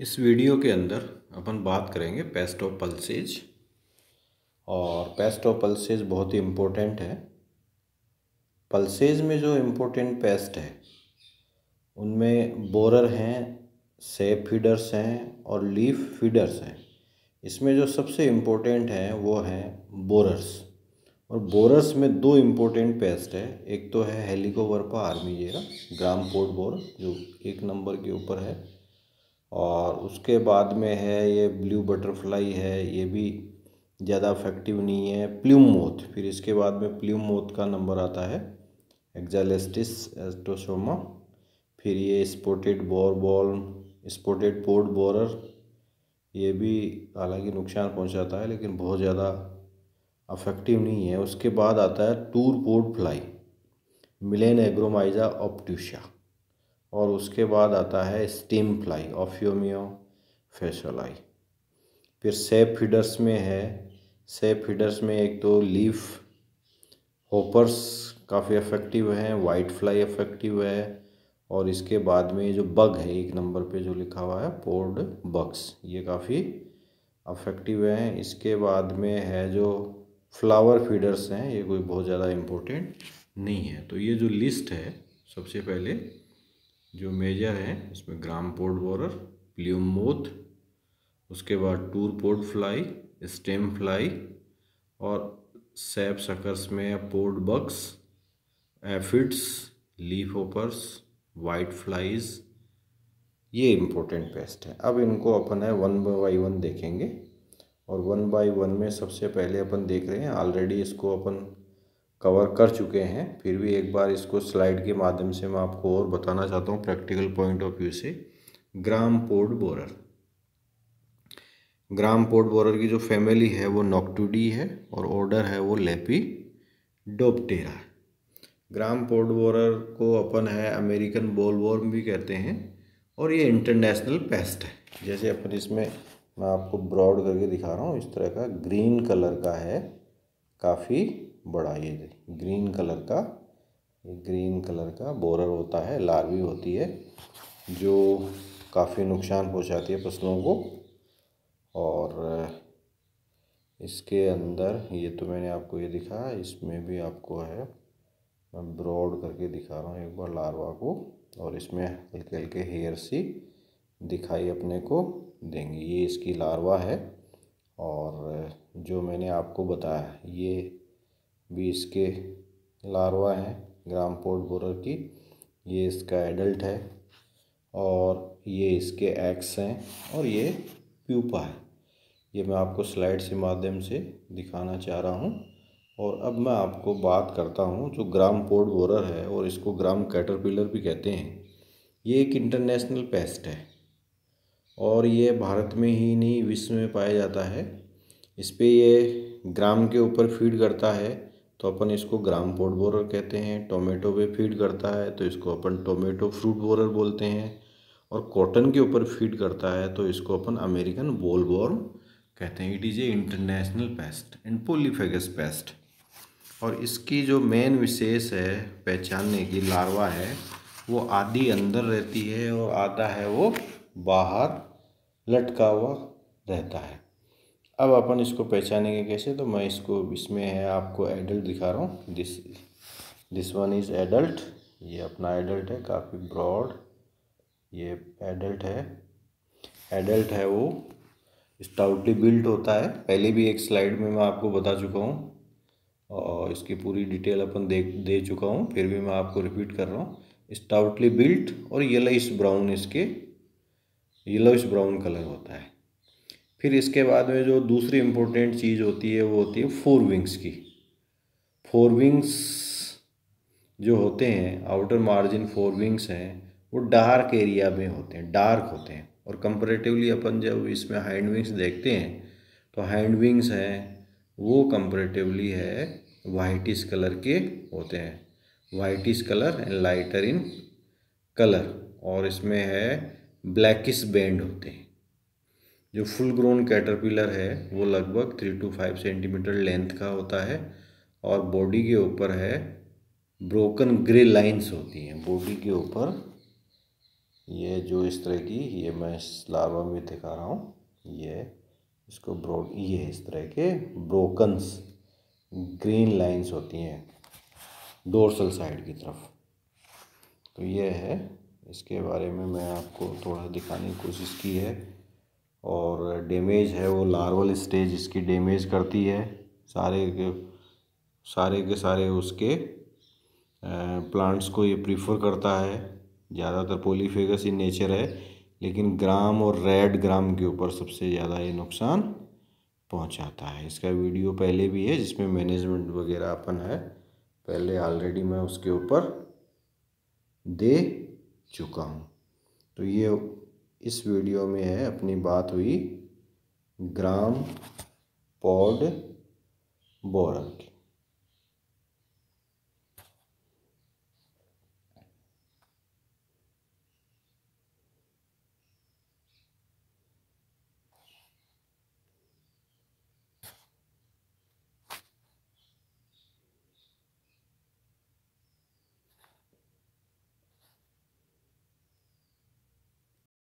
इस वीडियो के अंदर अपन बात करेंगे पेस्टो पल्सेज और पेस्टो पल्सेज बहुत ही इम्पोर्टेंट है पल्सेज में जो इम्पोर्टेंट पेस्ट है उनमें बोरर हैं सेप फीडर्स हैं और लीफ फीडर्स हैं इसमें जो सबसे इम्पोर्टेंट हैं वो हैं बोरर्स और बोरर्स में दो इम्पोर्टेंट पेस्ट है एक तो है Helicoverpa armigera gram pod borer जो एक नंबर के ऊपर है और उसके बाद में है ये ब्लू बटरफ्लाई है ये भी ज़्यादा अफेक्टिव नहीं है प्ल्यूम मोथ फिर इसके बाद में प्ल्यूम मोथ का नंबर आता है एक्जालेस्टिस एस्टोसोमा फिर ये spotted bore ball spotted pod borer ये भी हालांकि नुकसान पहुंचाता है लेकिन बहुत ज़्यादा अफेक्टिव नहीं है उसके बाद आता है टूर पोर्ट फ्लाई मिलेन एग्रोमाइजा ऑप्ट्यूशा और उसके बाद आता है स्टीम फ्लाई ऑफियोमियो फेशोलाई फिर सेप फीडर्स में है सेप फीडर्स में एक तो लीफ होपर्स काफ़ी इफेक्टिव हैं वाइट फ्लाई इफेक्टिव है और इसके बाद में जो बग है एक नंबर पे जो लिखा हुआ है पोर्ड बग्स ये काफ़ी अफेक्टिव हैं इसके बाद में है जो फ्लावर फीडर्स हैं ये कोई बहुत ज़्यादा इम्पोर्टेंट नहीं है तो ये जो लिस्ट है सबसे पहले जो मेजर है उसमें ग्राम पोर्ट बोरर प्ल्यूमोथ उसके बाद tur pod fly stem fly और सैप सकर्स में pod bugs aphids leaf hoppers white flies ये इम्पोर्टेंट पेस्ट है अब इनको अपन है वन बाई वन देखेंगे और वन बाई वन में सबसे पहले अपन देख रहे हैं ऑलरेडी इसको अपन कवर कर चुके हैं फिर भी एक बार इसको स्लाइड के माध्यम से मैं आपको और बताना चाहता हूँ प्रैक्टिकल पॉइंट ऑफ व्यू से gram pod borer gram pod borer की जो फैमिली है वो नॉक्टूडी है और ऑर्डर है वो लेपी डोपटेरा ग्राम पोर्ट बोरर को अपन है अमेरिकन बोलवॉर्म भी कहते हैं और ये इंटरनेशनल पेस्ट है जैसे अपन इसमें मैं आपको ब्रॉड करके दिखा रहा हूँ इस तरह का ग्रीन कलर का है काफ़ी बड़ा ये ग्रीन कलर का ग्रीन कलर का बोरर होता है लार्वी होती है जो काफ़ी नुकसान पहुंचाती है फसलों को और इसके अंदर ये तो मैंने आपको ये दिखा इसमें भी आपको है मैं ब्रॉड करके दिखा रहा हूँ एक बार लार्वा को और इसमें हल्के हल्के हेयर सी दिखाई अपने को देंगे ये इसकी लार्वा है और जो मैंने आपको बताया ये भी इसके लार्वा हैं ग्राम पोर्ट बोरर की ये इसका एडल्ट है और ये इसके एक्स हैं और ये प्यूपा है ये मैं आपको स्लाइड्स के माध्यम से दिखाना चाह रहा हूँ और अब मैं आपको बात करता हूँ जो ग्राम पोर्ट बोरर है और इसको ग्राम कैटरपिलर भी कहते हैं ये एक इंटरनेशनल पेस्ट है और ये भारत में ही नहीं विश्व में पाया जाता है इस पर ये ग्राम के ऊपर फीड करता है तो अपन इसको ग्राम फ्रूट बोरर कहते हैं टोमेटो पे फीड करता है तो इसको अपन टोमेटो फ्रूट बोरर बोलते हैं और कॉटन के ऊपर फीड करता है तो इसको अपन अमेरिकन बोल बोर कहते हैं it is a international pest and polyphagous pest और इसकी जो मेन विशेष है पहचानने की लार्वा है वो आधी अंदर रहती है और आधा है वो बाहर लटका हुआ रहता है अब अपन इसको पहचानेंगे कैसे तो मैं इसको इसमें है आपको एडल्ट दिखा रहा हूँ this this one is adult ये अपना एडल्ट है काफ़ी ब्रॉड ये एडल्ट है एडल्ट है वो स्टाउटली बिल्ट होता है पहले भी एक स्लाइड में मैं आपको बता चुका हूँ और इसकी पूरी डिटेल अपन दे दे चुका हूँ फिर भी मैं आपको रिपीट कर रहा हूँ स्टाउटली बिल्ट और येलाइस ब्राउन इसके येलोइश ब्राउन कलर होता है फिर इसके बाद में जो दूसरी इम्पोर्टेंट चीज़ होती है वो होती है फोर विंग्स की फोर विंग्स जो होते हैं आउटर मार्जिन फोर विंग्स हैं वो डार्क एरिया में होते हैं डार्क होते हैं और कंपरेटिवली अपन जब इसमें हैंड विंग्स देखते हैं तो हैंड विंग्स हैं वो कंपरेटिवली है वाइटिस कलर के होते हैं whitish colour and lighter in colour और इसमें है ब्लैकिस बैंड होते हैं जो फुल ग्रोन कैटरपिलर है वो लगभग three two five centimetre length का होता है और बॉडी के ऊपर है ब्रोकन ग्रे लाइंस होती हैं बॉडी के ऊपर ये जो इस तरह की ये मैं लार्वा में दिखा रहा हूँ ये इसको ब्रो ये इस तरह के ब्रोकन्स ग्रीन लाइंस होती हैं डोर्सल साइड की तरफ तो ये है इसके बारे में मैं आपको थोड़ा दिखाने की कोशिश की है और डैमेज है वो लार्वल स्टेज इसकी डैमेज करती है सारे के सारे के सारे उसके प्लांट्स को ये प्रीफर करता है ज़्यादातर पोलीफेगस इन नेचर है लेकिन ग्राम और रेड ग्राम के ऊपर सबसे ज़्यादा ये नुकसान पहुंचाता है इसका वीडियो पहले भी है जिसमें मैनेजमेंट वगैरह अपन है पहले ऑलरेडी मैं उसके ऊपर दे चुका हूँ तो ये इस वीडियो में है अपनी बात हुई ग्राम पॉड बोरल की